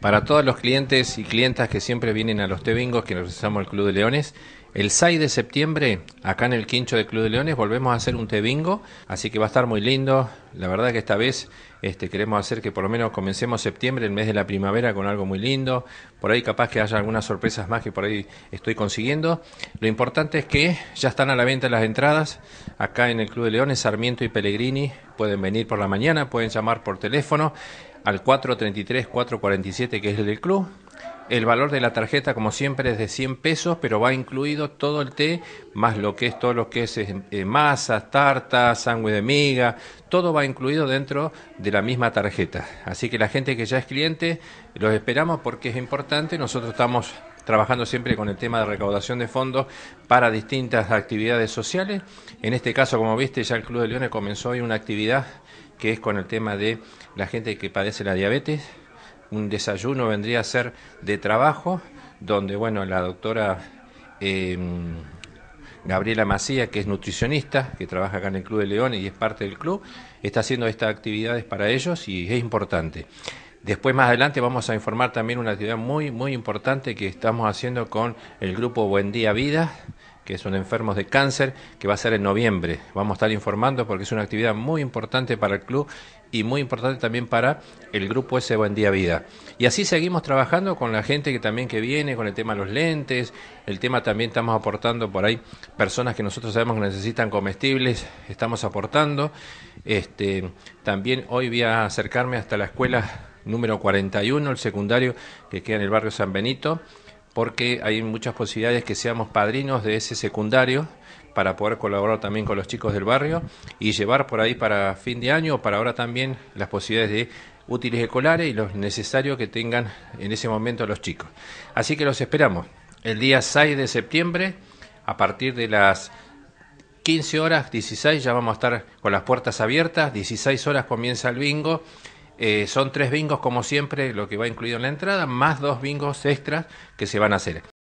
Para todos los clientes y clientas que siempre vienen a los Tebingos, que nos el Club de Leones, el 6 de septiembre, acá en el quincho del Club de Leones, volvemos a hacer un Tebingo, así que va a estar muy lindo. La verdad que esta vez este, queremos hacer que por lo menos comencemos septiembre, el mes de la primavera, con algo muy lindo. Por ahí capaz que haya algunas sorpresas más que por ahí estoy consiguiendo. Lo importante es que ya están a la venta las entradas acá en el Club de Leones, Sarmiento y Pellegrini. Pueden venir por la mañana, pueden llamar por teléfono al 433-447 que es el del club. El valor de la tarjeta, como siempre, es de 100 pesos, pero va incluido todo el té, más lo que es todo lo que es eh, eh, masas, tartas, sangre de miga, todo va incluido dentro de la misma tarjeta. Así que la gente que ya es cliente, los esperamos porque es importante. Nosotros estamos trabajando siempre con el tema de recaudación de fondos para distintas actividades sociales. En este caso, como viste, ya el Club de Leones comenzó hoy una actividad que es con el tema de la gente que padece la diabetes. Un desayuno vendría a ser de trabajo, donde bueno, la doctora em, Gabriela Macía, que es nutricionista, que trabaja acá en el Club de León y es parte del club, está haciendo estas actividades para ellos y es importante. Después más adelante vamos a informar también una actividad muy muy importante que estamos haciendo con el grupo Buen Día Vida, que son enfermos de cáncer, que va a ser en noviembre. Vamos a estar informando porque es una actividad muy importante para el club y muy importante también para el grupo ese Buen Día Vida. Y así seguimos trabajando con la gente que también que viene, con el tema de los lentes, el tema también estamos aportando por ahí personas que nosotros sabemos que necesitan comestibles, estamos aportando. Este, también hoy voy a acercarme hasta la escuela número 41, el secundario que queda en el barrio San Benito porque hay muchas posibilidades que seamos padrinos de ese secundario para poder colaborar también con los chicos del barrio y llevar por ahí para fin de año o para ahora también las posibilidades de útiles escolares y los necesarios que tengan en ese momento los chicos. Así que los esperamos el día 6 de septiembre a partir de las 15 horas 16 ya vamos a estar con las puertas abiertas, 16 horas comienza el bingo eh, son tres bingos como siempre, lo que va incluido en la entrada, más dos bingos extras que se van a hacer.